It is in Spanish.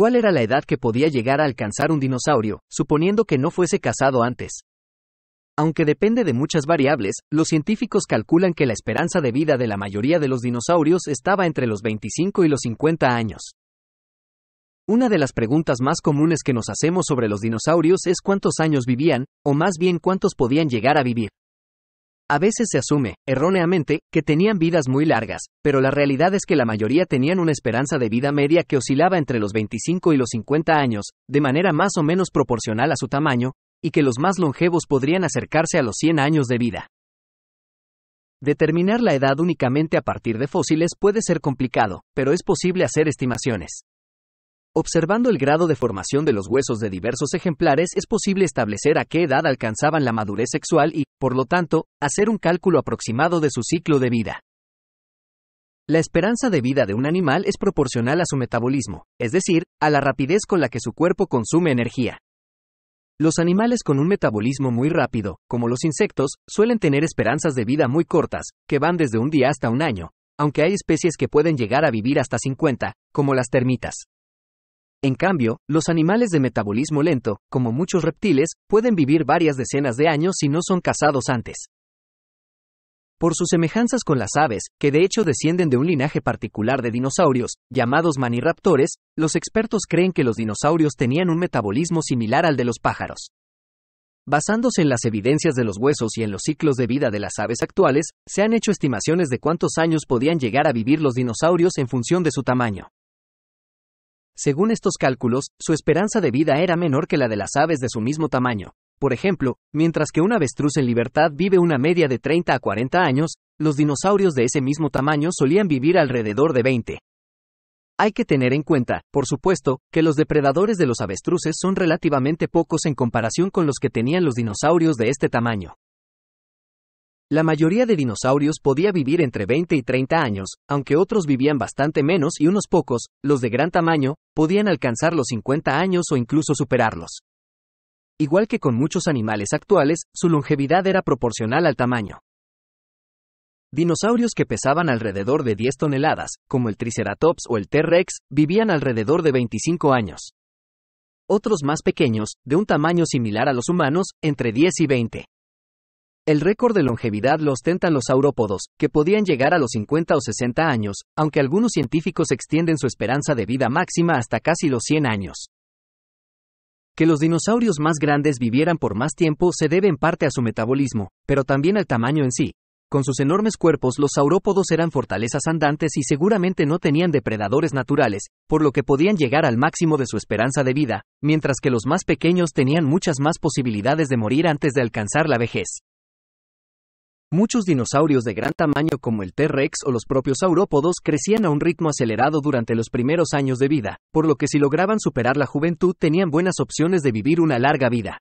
¿Cuál era la edad que podía llegar a alcanzar un dinosaurio, suponiendo que no fuese cazado antes? Aunque depende de muchas variables, los científicos calculan que la esperanza de vida de la mayoría de los dinosaurios estaba entre los 25 y los 50 años. Una de las preguntas más comunes que nos hacemos sobre los dinosaurios es cuántos años vivían, o más bien cuántos podían llegar a vivir. A veces se asume, erróneamente, que tenían vidas muy largas, pero la realidad es que la mayoría tenían una esperanza de vida media que oscilaba entre los 25 y los 50 años, de manera más o menos proporcional a su tamaño, y que los más longevos podrían acercarse a los 100 años de vida. Determinar la edad únicamente a partir de fósiles puede ser complicado, pero es posible hacer estimaciones. Observando el grado de formación de los huesos de diversos ejemplares es posible establecer a qué edad alcanzaban la madurez sexual y, por lo tanto, hacer un cálculo aproximado de su ciclo de vida. La esperanza de vida de un animal es proporcional a su metabolismo, es decir, a la rapidez con la que su cuerpo consume energía. Los animales con un metabolismo muy rápido, como los insectos, suelen tener esperanzas de vida muy cortas, que van desde un día hasta un año, aunque hay especies que pueden llegar a vivir hasta 50, como las termitas. En cambio, los animales de metabolismo lento, como muchos reptiles, pueden vivir varias decenas de años si no son cazados antes. Por sus semejanzas con las aves, que de hecho descienden de un linaje particular de dinosaurios, llamados manirraptores, los expertos creen que los dinosaurios tenían un metabolismo similar al de los pájaros. Basándose en las evidencias de los huesos y en los ciclos de vida de las aves actuales, se han hecho estimaciones de cuántos años podían llegar a vivir los dinosaurios en función de su tamaño. Según estos cálculos, su esperanza de vida era menor que la de las aves de su mismo tamaño. Por ejemplo, mientras que un avestruz en libertad vive una media de 30 a 40 años, los dinosaurios de ese mismo tamaño solían vivir alrededor de 20. Hay que tener en cuenta, por supuesto, que los depredadores de los avestruces son relativamente pocos en comparación con los que tenían los dinosaurios de este tamaño. La mayoría de dinosaurios podía vivir entre 20 y 30 años, aunque otros vivían bastante menos y unos pocos, los de gran tamaño, podían alcanzar los 50 años o incluso superarlos. Igual que con muchos animales actuales, su longevidad era proporcional al tamaño. Dinosaurios que pesaban alrededor de 10 toneladas, como el Triceratops o el T-Rex, vivían alrededor de 25 años. Otros más pequeños, de un tamaño similar a los humanos, entre 10 y 20. El récord de longevidad lo ostentan los saurópodos, que podían llegar a los 50 o 60 años, aunque algunos científicos extienden su esperanza de vida máxima hasta casi los 100 años. Que los dinosaurios más grandes vivieran por más tiempo se debe en parte a su metabolismo, pero también al tamaño en sí. Con sus enormes cuerpos los saurópodos eran fortalezas andantes y seguramente no tenían depredadores naturales, por lo que podían llegar al máximo de su esperanza de vida, mientras que los más pequeños tenían muchas más posibilidades de morir antes de alcanzar la vejez. Muchos dinosaurios de gran tamaño como el T-Rex o los propios saurópodos crecían a un ritmo acelerado durante los primeros años de vida, por lo que si lograban superar la juventud tenían buenas opciones de vivir una larga vida.